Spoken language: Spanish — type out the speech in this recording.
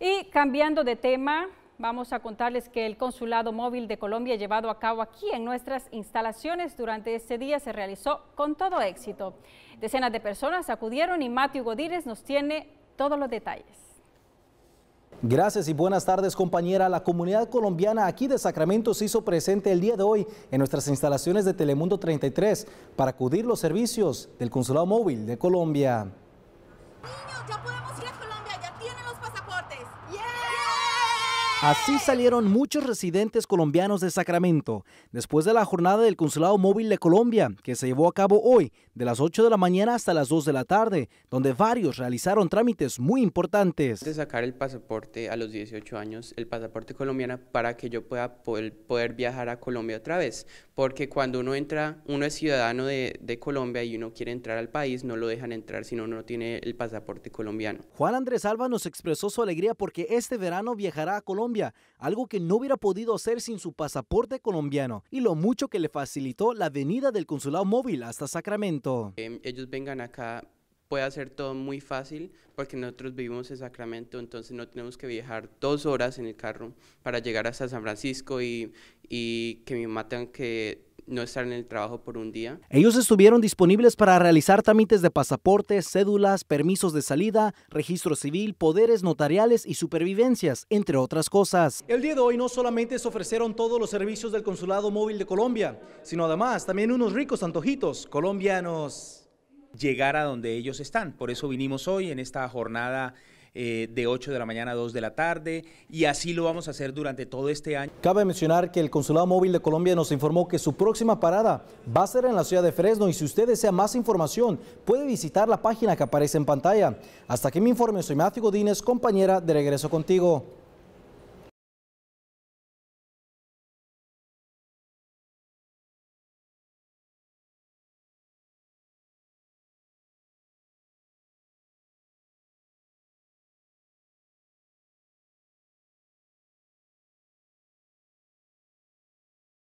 Y cambiando de tema, vamos a contarles que el Consulado Móvil de Colombia llevado a cabo aquí en nuestras instalaciones durante este día se realizó con todo éxito. Decenas de personas acudieron y Matthew Godírez nos tiene todos los detalles. Gracias y buenas tardes compañera. La comunidad colombiana aquí de Sacramento se hizo presente el día de hoy en nuestras instalaciones de Telemundo 33 para acudir los servicios del Consulado Móvil de Colombia. Yeah! Así salieron muchos residentes colombianos de Sacramento, después de la jornada del Consulado Móvil de Colombia, que se llevó a cabo hoy, de las 8 de la mañana hasta las 2 de la tarde, donde varios realizaron trámites muy importantes. De sacar el pasaporte a los 18 años, el pasaporte colombiano, para que yo pueda poder, viajar a Colombia otra vez, porque cuando uno entra, uno es ciudadano de, Colombia y uno quiere entrar al país, no lo dejan entrar si no, no tiene el pasaporte colombiano. Juan Andrés Alba nos expresó su alegría porque este verano viajará a Colombia algo que no hubiera podido hacer sin su pasaporte colombiano y lo mucho que le facilitó la venida del consulado móvil hasta Sacramento. Em, ellos vengan acá puede hacer todo muy fácil porque nosotros vivimos en Sacramento, entonces no tenemos que viajar dos horas en el carro para llegar hasta San Francisco y, y que mamá tenga que no estar en el trabajo por un día. Ellos estuvieron disponibles para realizar trámites de pasaportes, cédulas, permisos de salida, registro civil, poderes notariales y supervivencias, entre otras cosas. El día de hoy no solamente se ofrecieron todos los servicios del Consulado Móvil de Colombia, sino además también unos ricos antojitos colombianos. Llegar a donde ellos están, por eso vinimos hoy en esta jornada eh, de 8 de la mañana a 2 de la tarde y así lo vamos a hacer durante todo este año. Cabe mencionar que el Consulado Móvil de Colombia nos informó que su próxima parada va a ser en la ciudad de Fresno y si usted desea más información puede visitar la página que aparece en pantalla. Hasta que me informe, soy Matthew Godínez, compañera de Regreso Contigo.